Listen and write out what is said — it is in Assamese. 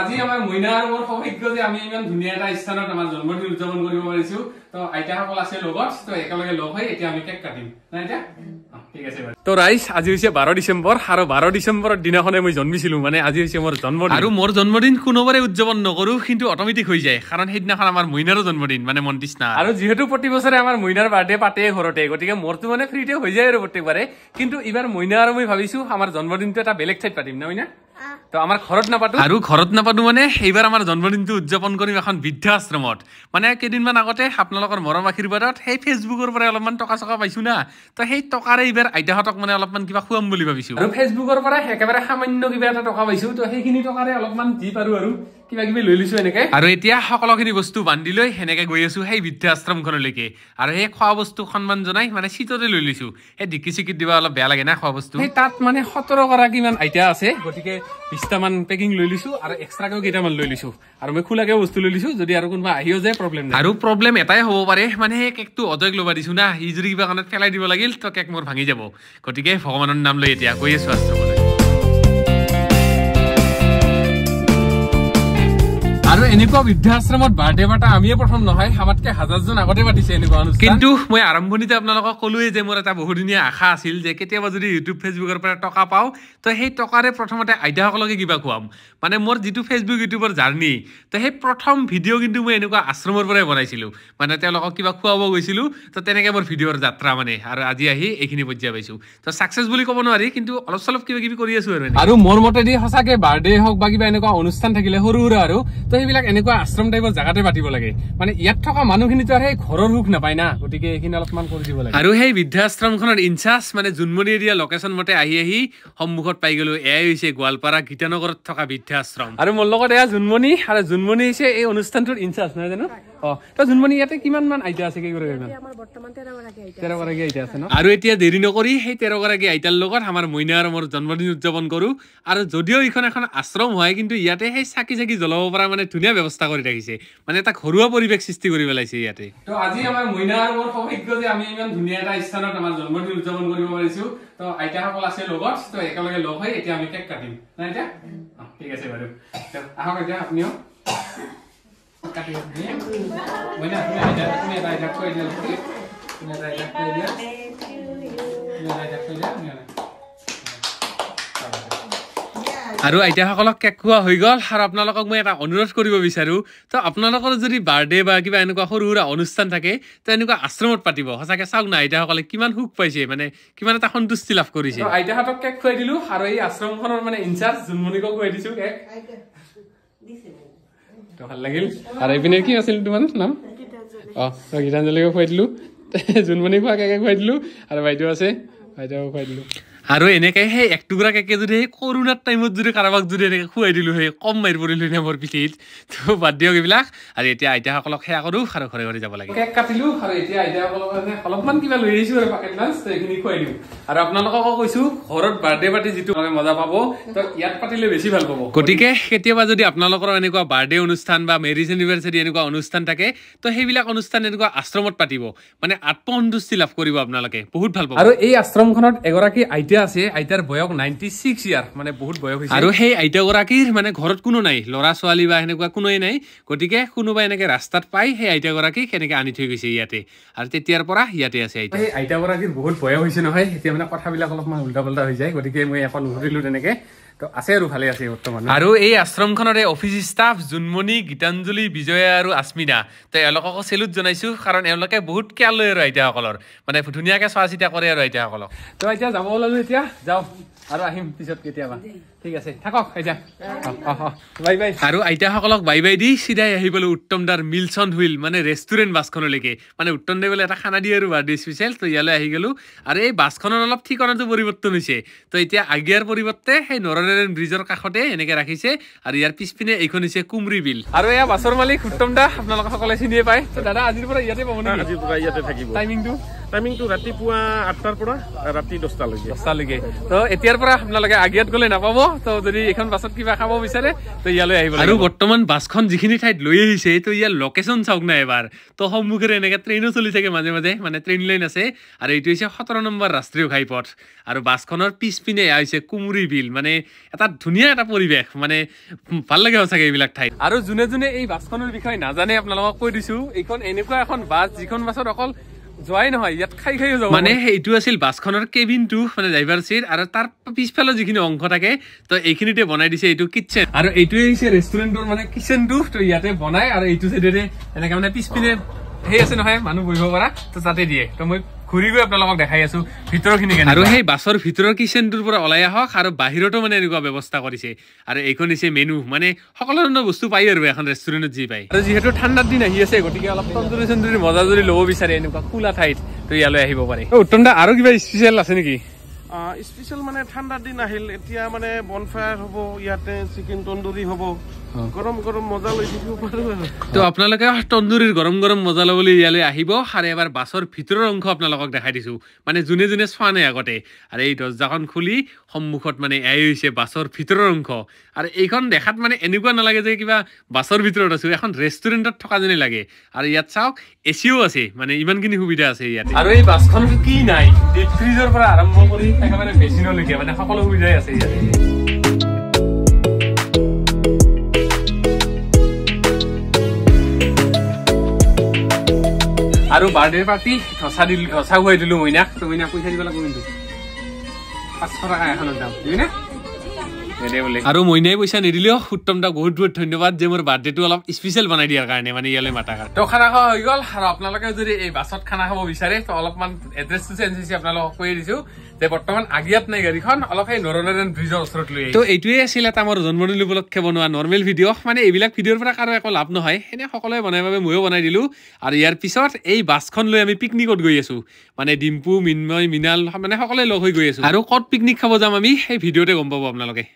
আজি আমাৰ মইনা আৰু মোৰ সৌভাগ্য যে আমি ইমান ধুনীয়া এটা স্থানত আমাৰ জন্মদিন উদযাপন কৰিব পাৰিছো তো আইতাসকল আছে লগত তো একেলগে লগ হৈ এতিয়া আমি কেক কাটিম কোনোবাৰে উদযাপন নকৰো কিন্তু অটোমেটিক হৈ যায় কাৰণ সেইদিনাখন আমাৰ মইনাৰো জন্মদিন মানে মন্তৃষ্ণা আৰু যিহেতু প্ৰতি বছৰে আমাৰ মইনাৰ বাৰ্থডে পাতে ঘৰতে গতিকে মোৰতো মানে ফ্ৰীতে হৈ যায় আৰু প্ৰত্যেকবাৰে কিন্তু ইবাৰ মইনা আৰু মই ভাবিছো আমাৰ জন্মদিনটো এটা বেলেগ ঠাইত পাতিম না আমাৰ ঘৰত নাপাতো আৰু ঘৰত নাপাতো মানে এইবাৰ আমাৰ জন্মদিনটো উদযাপন কৰিম এখন বৃদ্ধ আশ্ৰমত মানে কেইদিনমান আগতে আপোনালোকৰ মৰম আশীৰ্বাদত সেই ফেচবুকৰ পৰা অলপমান টকা চকা পাইছো না তো সেই টকাৰে এইবাৰ আইতাহঁতক মানে অলপমান কিবা খুৱাম বুলি ভাবিছো আৰু ফেচবুকৰ পৰা একেবাৰে সামান্য কিবা এটা টকা পাইছো তো সেইখিনি টকাৰে অলপমান দি পাৰো আৰু আৰু এতিয়া সকলোখিনি বস্তু বান্ধি লৈ সেনেকৈ গৈ আছোঁ সেই বৃদ্ধাশ্ৰমখনলৈকে আৰু সেই খোৱা বস্তু সন্মান জনাই মানে চিটতে লৈ লৈছো সেই ঢিকি চিকিত দিবা অলপ বেয়া লাগে না খোৱা বস্তু তাত মানে সোতৰগৰাকীমান আইতা আছে গতিকে বিশটামান পেকিং লৈ লৈছো আৰু এক্সট্ৰাকেও কেইটামান লৈ লৈছো আৰু মই খোলাকেও বস্তু লৈ লৈছো যদি আৰু কোনোবা আহিও যায় প্ৰব্লেম আৰু প্ৰব্লেম এটাই হ'ব পাৰে মানে সেই কেকটো অজয়ক ল'ব দিছো না সি যদি কিবা কাৰণে পেলাই দিব লাগিল তো কেক মোৰ ভাঙি যাব গতিকে ভগৱানৰ নাম লৈ এতিয়া গৈ আছো আশ্ৰমলৈ আৰু এনেকুৱা বৃদ্ধাশ্ৰমত বাৰ্থডে পাতা আমিয়ে প্ৰথম নহয় আমাতকে হাজাৰজন আগতে পাতিছে এনেকুৱা অনুষ্ঠান কিন্তু মই আৰম্ভণিতে আপোনালোকক কলোৱেই যে মোৰ এটা বহুদিনীয়া আশা আছিল যে কেতিয়াবা যদি ইউটিউব ফেচবুকৰ পৰা টকা পাওঁ তো সেই টকাৰে প্ৰথমতে আইতাসকলকে কিবা খুৱাম মানে মোৰ যিটো ফেচবুক ইউটিউবৰ জাৰ্ণি তো সেই প্ৰথম ভিডিঅ' কিন্তু মই এনেকুৱা আশ্ৰমৰ পৰাই বনাইছিলোঁ মানে তেওঁলোকক কিবা খুৱাব গৈছিলোঁ তো তেনেকৈ মোৰ ভিডিঅ'ৰ যাত্ৰা মানে আৰু আজি আহি এইখিনি পৰ্যায় পাইছোঁ তো ছাকচেছ বুলি ক'ব নোৱাৰি কিন্তু অলপ চলপ কিবা কিবি কৰি আছোঁ আৰু আৰু মোৰ মতেদি সঁচাকৈ বাৰ্থডে হওক বা কিবা এনেকুৱা অনুষ্ঠান থাকিলে সৰু সুৰা আৰু তো এইবিলাক এনেকুৱা আশ্ৰম টাইপৰ জাগাতে পাতিব লাগে মানে ইয়াত থকা মানুহখিনিতো আৰু সেই ঘৰৰ সুখ নাপায় না গতিকে এইখিনি অলপমান কৰি দিব লাগে আৰু সেই বৃদ্ধাশ্ৰমখনৰ ইনচাৰ্জ মানে জোনমনিয়ে দিয়া লোকেশ্যন মতে আহি আহি সন্মুখত পাই গলো এয়াই হৈছে গোৱালপাৰা গীতানগৰত থকা বৃদ্ধাশ্ৰম আৰু মোৰ লগত এয়া জোনমনি আৰু জোনমনি হৈছে এই অনুষ্ঠানটোৰ ইনচাৰ্জ নহয় জানো আৰু এতিয়া দেৰি নকৰি সেই তেৰগৰাকী আইতাৰ লগত আমাৰ মইনা আৰু মোৰ জন্মদিন উদযাপন কৰোঁ আৰু যদিও এইখন এখন আশ্ৰম হয় কিন্তু ইয়াতে সেই চাকি চাকি জ্বলাব পৰা মানে ধুনীয়া ব্যৱস্থা কৰি ৰাখিছে মানে এটা ঘৰুৱা পৰিৱেশ সৃষ্টি কৰি পেলাইছে ইয়াতে আজি আমাৰ মইনা আৰু মোৰ সৌভাগ্য যে আমি ইমান ধুনীয়া এটা স্থানত আমাৰ জন্মদিন উদযাপন কৰিব পাৰিছো তো আইতাসকল আছে লগত তো একেলগে লগ হৈ এতিয়া আমি কেক কাটিম ঠিক আছে বাৰু আহক এতিয়া আপুনিও আৰু আইতাসকলক কেক খোৱা হৈ গ'ল আৰু আপোনালোকক মই এটা অনুৰোধ কৰিব বিচাৰোঁ তো আপোনালোকৰ যদি বাৰ্থডে বা কিবা এনেকুৱা সৰু সুৰা অনুষ্ঠান থাকে তো এনেকুৱা আশ্ৰমত পাতিব সঁচাকৈ চাওক না আইতাসকলে কিমান সুখ পাইছে মানে কিমান এটা সন্তুষ্টি লাভ কৰিছে আইতাহঁতক কেক খুৱাই দিলোঁ আৰু এই আশ্ৰমখনৰ মানে ইনচাৰ্জ জোনমণিকো খুৱাই দিছোঁ কেক ভাল লাগিল আৰু এইপিনে কি আছিল তোমাৰ নাম অঁ গীতাঞ্জলীকো খুৱাই দিলোঁ জোনমণি খোৱাকে খুৱাই দিলোঁ আৰু বাইদেউ আছে বাইদেউকো খুৱাই দিলোঁ আৰু এনেকে সেই এক টুকুৰাক একেদৰে সেই কৰোণাৰ টাইমত যদি কাৰোবাক যদি এনেকৈ খুৱাই দিলোঁ সেই কম মাৰি পৰিলোঁ হয় মোৰ পিঠিত তো বাদ দিয়ক এইবিলাক আৰু এতিয়া আইতাসকলক সেৱা কৰোঁ আৰু ঘৰে ঘৰে যাব লাগে কেক কাটিলোঁ আৰু এতিয়া আইতাসকলক অলপমান কিবা লৈ আহিছোঁ আৰু পাকেট লাঞ্চ সেইখিনি খুৱাই দিওঁ আৰু আপোনালোককো কৈছোঁ ঘৰত বাৰ্থডে পাৰ্টি যিটো মানে মজা পাব তো ইয়াত পাতিলে বেছি ভাল পাব গতিকে কেতিয়াবা যদি আপোনালোকৰ এনেকুৱা বাৰ্থডে অনুষ্ঠান বা মেৰিজ এনিভাৰ্চাৰী এনেকুৱা অনুষ্ঠান থাকে তো সেইবিলাক অনুষ্ঠান এনেকুৱা আশ্ৰমত পাতিব মানে আত্মসন্তুষ্টি লাভ কৰিব আপোনালোকে বহুত ভাল পাব আৰু এই আশ্ৰমখনত এগৰাকী আইতা এতিয়া আছে আইতাৰ বয়স নাইণ্টি ছিক্স ইয়াৰ মানে বহুত বয়স হৈছে আৰু সেই আইতাগৰাকীৰ মানে ঘৰত কোনো নাই ল'ৰা ছোৱালী বা সেনেকুৱা কোনোৱেই নাই গতিকে কোনোবা এনেকে ৰাস্তাত পাই সেই আইতাগৰাকীক সেনেকে আনি থৈ গৈছে ইয়াতে আৰু তেতিয়াৰ পৰা ইয়াতে আছে আইতা সেই আইতাগৰাকীৰ বহুত বয়স হৈছে নহয় এতিয়া মানে কথাবিলাক অলপমান উল্টা পাল্টা হৈ যায় গতিকে মই এখন নুসুধিলোঁ তেনেকৈ আৰু এই আশ্ৰমখনৰে অফিচ ষ্টাফ জোনমণি গীতাঞ্জলি বিজয়া আৰু আস্মিনা তো এওঁলোককো চেলুট জনাইছো কাৰণ এওঁলোকে বহুত কেয়াৰ লয় আৰু আইতাসকলৰ মানে ধুনীয়াকে চোৱা চিতা কৰে আৰু আইতাসকলক তো এতিয়া যাব ওলালো এতিয়া যাওঁ আৰু আহিম পিছত কেতিয়াবা আৰু আইতাসকলক বাই বাই দি চিধাই আহিবলৈ উত্তম দাৰ মিলচন হুইল মানে ৰেষ্টুৰেণ্ট বাছখনলৈকে মানে উত্তম দে বোলে এটা খানা দিয়ে আৰু বাৰ্থডে স্পেচিয়েল তো ইয়ালৈ আহি গ'লো আৰু এই বাছখনৰ অলপ ঠিকনাটো পৰিৱৰ্তন হৈছে তো এতিয়া আগিয়াৰ পৰিৱৰ্তে সেই নৰনাৰায়ণ ব্ৰিজৰ কাষতে এনেকৈ ৰাখিছে আৰু ইয়াৰ পিছপিনে এইখন হৈছে কুমৰি বিল আৰু এয়া বাছৰ মালিক উত্তম দা আপোনালোকে সকলোৱে চিনিয়ে পায় দাদা আজিৰ পৰা ইয়াতে পাব নেকি ইয়াতে থাকিব টাইমিংটো টাইমিংটো ৰাতিপুৱা আঠটাৰ পৰা ৰাতি দহটালৈকে দহটালৈকে তো এতিয়াৰ পৰা আপোনালোকে আগিয়াত গ'লে নাপাব তো যদি এইখন বাছত কিবা খাব বিচাৰে তো ইয়ালৈ আহিব আৰু বৰ্তমান বাছখন যিখিনি ঠাইত লৈ আহিছে তো ইয়াৰ লোকেশ্যন চাওক না এবাৰ তো সন্মুখেৰে এনেকৈ ট্ৰেইনো চলি থাকে মাজে মাজে মানে ট্ৰেইন লাইন আছে আৰু এইটো হৈছে সোতৰ নম্বৰ ৰাষ্ট্ৰীয় ঘাইপথ আৰু বাছখনৰ পিছপিনে এয়া হৈছে কুমুৰী বিল মানে এটা ধুনীয়া এটা পৰিৱেশ মানে ভাল লাগে চাগে এইবিলাক ঠাইত আৰু যোনে যোনে এই বাছখনৰ বিষয়ে নাজানে আপোনালোকক কৈ দিছোঁ এইখন এনেকুৱা এখন বাছ যিখন বাছত অকল যোৱাই নহয় ইয়াত খাই খাই যাব মানে এইটো আছিল বাছখনৰ কেবিনটো মানে ড্ৰাইভাৰ চিট আৰু তাৰ পিছফালৰ যিখিনি অংশ থাকে তো এইখিনিতে বনাই দিছে এইটো কিটচেন আৰু এইটোৱে হৈছে ৰেষ্টুৰেণ্টৰ মানে কিটচেনটো তো ইয়াতে বনায় আৰু এইটো চাইডেৰে এনেকে মানে পিছপিনে সেই আছে নহয় মানুহ বহিব পৰা তো তাতে দিয়ে তো মই ঘূৰি গৈ আপোনালোকক দেখাই আছো ভিতৰখিনি আৰু সেই বাছৰ ভিতৰৰ কিচেনটোৰ পৰা ওলাই আহক আৰু বাহিৰতো মানে এনেকুৱা ব্যৱস্থা কৰিছে আৰু এইখন হৈছে মেনু মানে সকলো ধৰণৰ বস্তু পায় আৰু এখন ৰেষ্টুৰেণ্টত যি পায় আৰু যিহেতু ঠাণ্ডাৰ দিন আহি আছে গতিকে অলপ তন্দুৰী চন্দুৰী মজা যদি ল'ব বিচাৰে এনেকুৱা খোলা ঠাইত ত' ইয়ালৈ আহিব পাৰে উত্তম দা আৰু কিবা স্পেচিয়েল আছে নেকি স্পেশাল মানে ঠান্ডার দিন আহিল এতিয়া মানে বনফায়ার হব ইয়াতে চিকেন তন্দুরি হব গরম গরম মজা লৈ দিব পাৰো তো আপোনালোকে তন্দুরির গরম গরম মজা লবলি ইয়ালে আহিব আর এবার বাসর ভিতরের অংশ আপোনালোকক দেখাই দিছো মানে জুনে জুনে সোৱানে আগতে আৰ এই দজ্জাখন খুলি সম্মুখত মানে এই হৈছে বাসৰ ভিতৰেৰ অংশ আৰ এইখন দেখাত মানে এনেকুৱা নালাগে যে কিবা বাসর ভিতরত আছো এখন রেস্টুরেন্টত থকা যেনে লাগে আর ইয়াত চাওক এসিও আছে মানে ইমান ইমানখিনি সুবিধা আছে ইয়াত আর এই বাসখন কি নাই ডিপ ফ্ৰিজৰ পৰা আৰম্ভ কৰি একেবাৰে মেচিনলৈকে মানে সকলো সুবিধাই আছে ইয়াতে আৰু বাৰ্থডে পাৰ্টি ঘচা দিলো ঘচা খুৱাই দিলো মইনাক মইনাক পইচা দিব লাগিব কিন্তু পাঁচশ টকা এখনত দাম বুজিনে আৰু মইনে পইচা নিদিলেও উত্তম দা বহুত বহুত ধন্যবাদ যে মোৰ বাৰ্থডেটো অলপ স্পেচিয়েল বনাই দিয়াৰ কাৰণে মানে ইয়ালৈ মাতা কাৰণে ত' খানা খোৱা হৈ গ'ল আৰু আপোনালোকে যদি এই বাছত খানা খাব বিচাৰে ত' অলপমান এড্ৰেছটো চেঞ্জ হৈছে আপোনালোকক কৈ দিছো যে বৰ্তমান আগিয়াত নাই গাড়ীখন অলপ সেই নৰনাৰায়ণ ব্ৰিজৰ ওচৰত লৈ ত' এইটোৱেই আছিল এটা মোৰ জন্মদিন উপলক্ষে বনোৱা নৰ্মেল ভিডিঅ' মানে এইবিলাক ভিডিঅ'ৰ পৰা কাৰো একো লাভ নহয় সেনে সকলোৱে বনাই বাবে ময়ো বনাই দিলোঁ আৰু ইয়াৰ পিছত এই বাছখন লৈ আমি পিকনিকত গৈ আছোঁ মানে ডিম্পু মিনময় মৃণাল মানে সকলোৱে লগ হৈ গৈ আছোঁ আৰু ক'ত পিকনিক খাব যাম আমি সেই ভিডিঅ'তে গম পাব আপোনালোকে